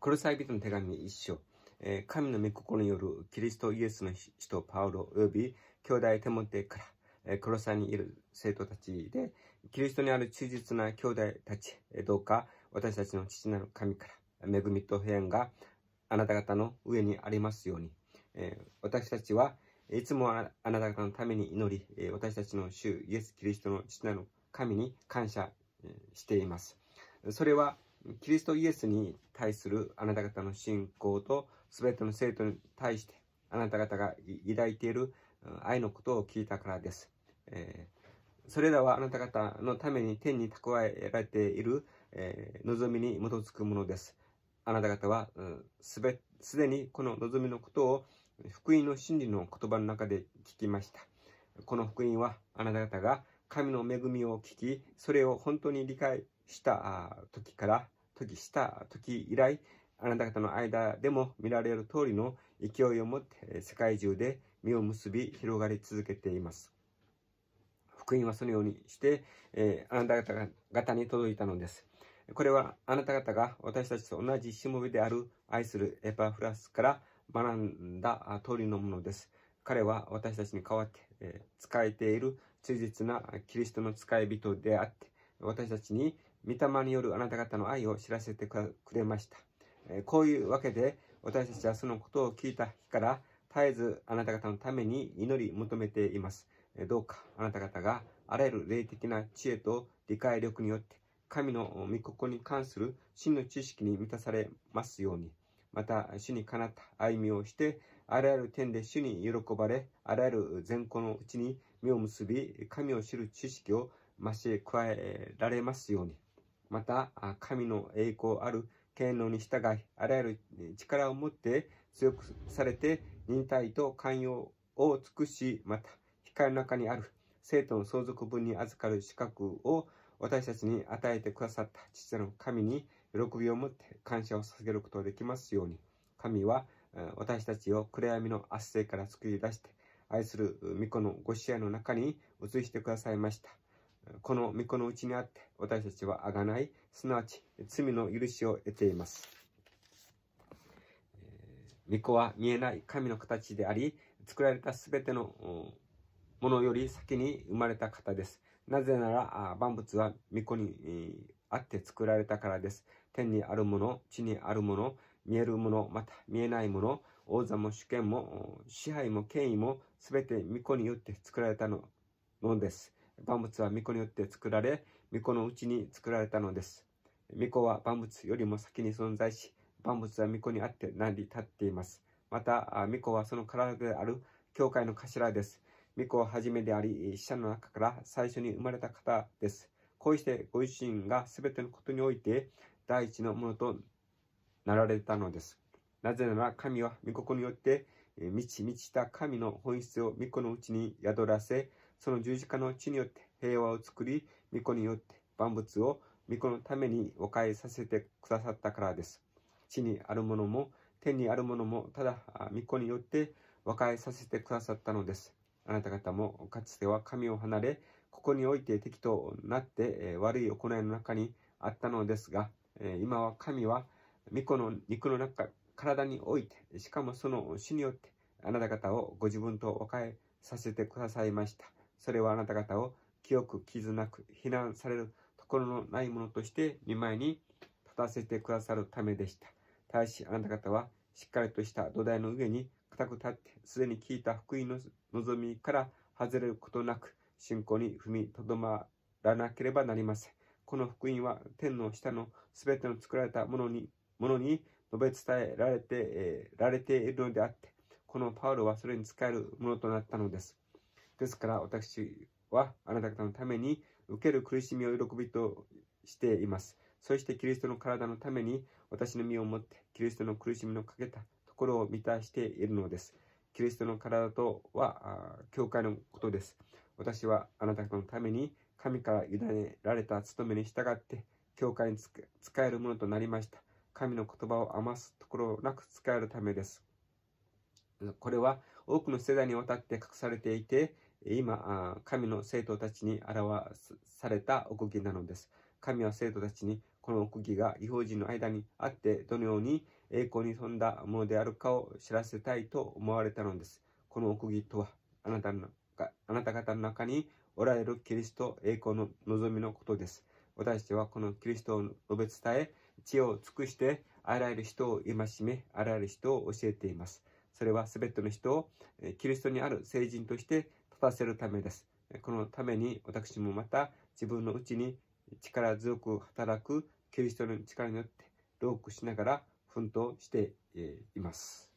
クロサイ人の手紙一章、えー、神の御心によるキリストイエスの人パウロ及び兄弟手モテから、えー、コロサイにいる生徒たちで、キリストにある忠実な兄弟たち、えー、どうか私たちの父なる神から、恵みと平安があなた方の上にありますように、えー、私たちはいつもあなた方のために祈り、私たちの主イエス・キリストの父なる神に感謝しています。それはキリストイエスに対するあなた方の信仰と全ての生徒に対してあなた方が抱いている愛のことを聞いたからです。えー、それらはあなた方のために天に蓄えられている、えー、望みに基づくものです。あなた方は、うん、すすでにこの望みのことを福音の真理の言葉の中で聞きました。この福音はあなた方が神の恵みを聞き、それを本当に理解した時から、時した時以来、あなた方の間でも見られる通りの勢いを持って世界中で実を結び広がり続けています。福音はそのようにして、えー、あなた方に届いたのです。これはあなた方が私たちと同じしもべである愛するエパフラスから学んだ通りのものです。彼は私たちに代わって、えー、使えている忠実なキリストの使い人であって、私たちに御霊によるあなた方の愛を知らせてくれました。こういうわけで、私たちはそのことを聞いた日から、絶えずあなた方のために祈り求めています。どうかあなた方があらゆる霊的な知恵と理解力によって、神の御心に関する真の知識に満たされますように、また主にかなった歩みをして、あらゆる点で主に喜ばれ、あらゆる善行のうちに実を結び、神を知る知識を増し加えられますように。また、神の栄光ある権能に従い、あらゆる力を持って強くされて、忍耐と寛容を尽くし、また、光の中にある生徒の相続分に預かる資格を私たちに与えてくださった父の神に喜びを持って感謝を捧げることができますように、神は私たちを暗闇の圧政から救い出して、愛する巫女のご支配の中に移してくださいました。この御子のうちにあって私たちはあがないすなわち罪の許しを得ています。御子は見えない神の形であり作られた全てのものより先に生まれた方です。なぜなら万物は御子にあって作られたからです。天にあるもの、地にあるもの、見えるもの、また見えないもの、王座も主権も支配も権威も全て御子によって作られたのです。万物は御子によって作られ、御子のうちに作られたのです。御子は万物よりも先に存在し、万物は御子にあって成り立っています。また、御子はその体である教会の頭です。御子は初めであり、死者の中から最初に生まれた方です。こうしてご自身が全てのことにおいて第一のものとなられたのです。なぜなら神は御子によって満ち満ちた神の本質を御子のうちに宿らせ、その十字架の地によって平和を作り、御子によって万物を御子のためにお変えさせてくださったからです。地にあるものも天にあるものもただ巫女によって和解させてくださったのです。あなた方もかつては神を離れ、ここにおいて敵となって、え悪い行いの中にあったのですが、え今は神は御子の肉の中、体において、しかもその死によってあなた方をご自分と和解させてくださいました。それはあなた方を清く傷なく非難されるところのないものとして見舞いに立たせてくださるためでした。ただしあなた方はしっかりとした土台の上に固く立って、すでに聞いた福音の望みから外れることなく、信仰に踏みとどまらなければなりません。この福音は天の下のすべての作られたものに、ものに述べ伝えられて、えー、られているのであって、このパウロはそれに使えるものとなったのです。ですから私はあなた方のために受ける苦しみを喜びとしています。そしてキリストの体のために私の身をもってキリストの苦しみのかけたところを満たしているのです。キリストの体とは教会のことです。私はあなた方のために神から委ねられた務めに従って教会に使えるものとなりました。神の言葉を余すところなく使えるためです。これは多くの世代にわたって隠されていて、今、神の生徒たちに表された奥義なのです。神は生徒たちに、この奥義が違法人の間にあって、どのように栄光に富んだものであるかを知らせたいと思われたのです。この奥義とは、あなたのあなた方の中におられるキリスト栄光の望みのことです。私たちはこのキリストを述べ伝え、知恵を尽くして、あらゆる人を戒め、あらゆる人を教えています。それは全ての人をキリストにある聖人としてたせるためです。このために私もまた自分のうちに力強く働くキリストの力によって労苦しながら奮闘しています。